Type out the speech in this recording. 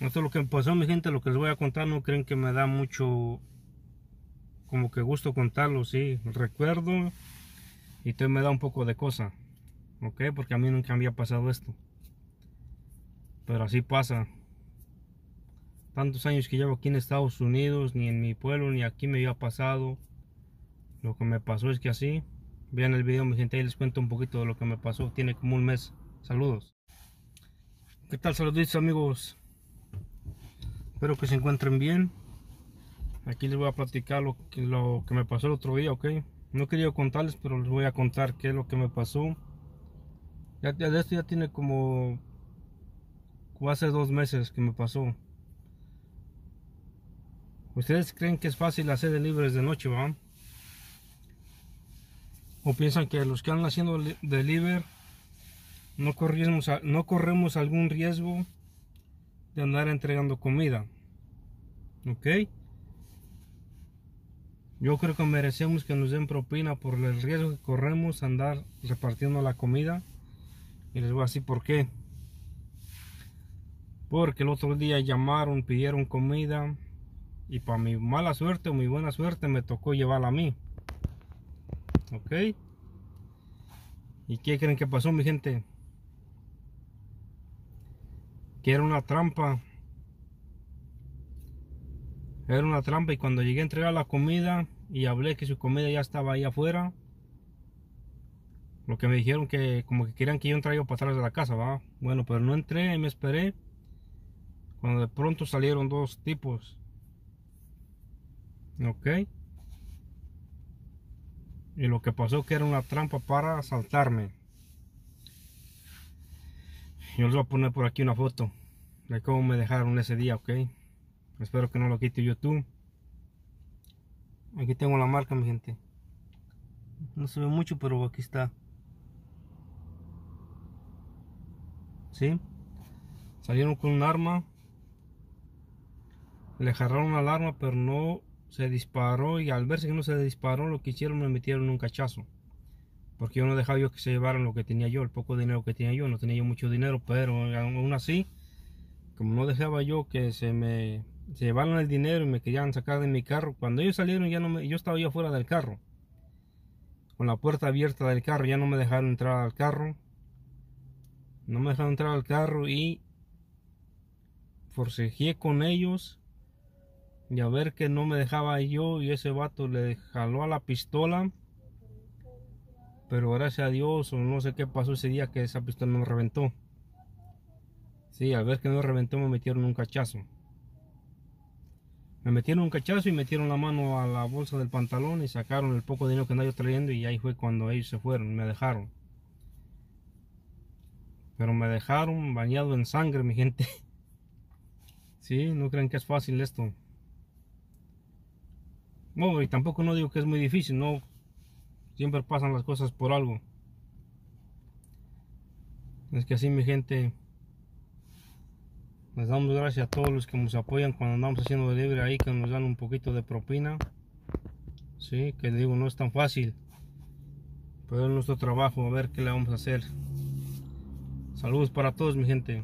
Esto es lo que pasó, mi gente, lo que les voy a contar, no creen que me da mucho como que gusto contarlo, sí, recuerdo y te me da un poco de cosa, ok, porque a mí nunca había pasado esto, pero así pasa. Tantos años que llevo aquí en Estados Unidos, ni en mi pueblo, ni aquí me había pasado. Lo que me pasó es que así, vean el video mi gente, ahí les cuento un poquito de lo que me pasó, tiene como un mes. Saludos. ¿Qué tal? Saluditos amigos. Espero que se encuentren bien. Aquí les voy a platicar lo que, lo que me pasó el otro día, ¿ok? No quería contarles, pero les voy a contar qué es lo que me pasó. Ya, de esto ya tiene como, o hace dos meses que me pasó. Ustedes creen que es fácil hacer deliveries de noche, ¿va? O piensan que los que andan haciendo delivery no corremos, no corremos algún riesgo de andar entregando comida ok yo creo que merecemos que nos den propina por el riesgo que corremos andar repartiendo la comida y les voy a decir por qué porque el otro día llamaron pidieron comida y para mi mala suerte o mi buena suerte me tocó llevarla a mí ok y qué creen que pasó mi gente que era una trampa era una trampa y cuando llegué a entregar la comida y hablé que su comida ya estaba ahí afuera, lo que me dijeron que como que querían que yo entrara yo para atrás de la casa, va. Bueno, pero no entré y me esperé. Cuando de pronto salieron dos tipos. Ok. Y lo que pasó que era una trampa para asaltarme. Yo les voy a poner por aquí una foto de cómo me dejaron ese día, ok. Espero que no lo quite YouTube. Aquí tengo la marca, mi gente. No se ve mucho, pero aquí está. ¿Sí? Salieron con un arma. Le agarraron al arma, pero no se disparó. Y al verse que no se disparó, lo que hicieron me metieron un cachazo. Porque yo no dejaba yo que se llevaran lo que tenía yo, el poco dinero que tenía yo. No tenía yo mucho dinero, pero aún así, como no dejaba yo que se me se llevaron el dinero y me querían sacar de mi carro. Cuando ellos salieron, ya no me, yo estaba ya fuera del carro. Con la puerta abierta del carro, ya no me dejaron entrar al carro. No me dejaron entrar al carro y forcejeé con ellos. Y a ver que no me dejaba yo y ese vato le jaló a la pistola. Pero gracias a Dios o no sé qué pasó ese día que esa pistola no me reventó. Sí, al ver que no reventó me metieron un cachazo me metieron un cachazo y metieron la mano a la bolsa del pantalón y sacaron el poco dinero que andaba yo trayendo y ahí fue cuando ellos se fueron, me dejaron. Pero me dejaron bañado en sangre, mi gente. Sí, no creen que es fácil esto. No, y tampoco no digo que es muy difícil, no. Siempre pasan las cosas por algo. Es que así mi gente les damos gracias a todos los que nos apoyan cuando andamos haciendo libre ahí, que nos dan un poquito de propina. Sí, que digo, no es tan fácil. Pero es nuestro trabajo, a ver qué le vamos a hacer. Saludos para todos, mi gente.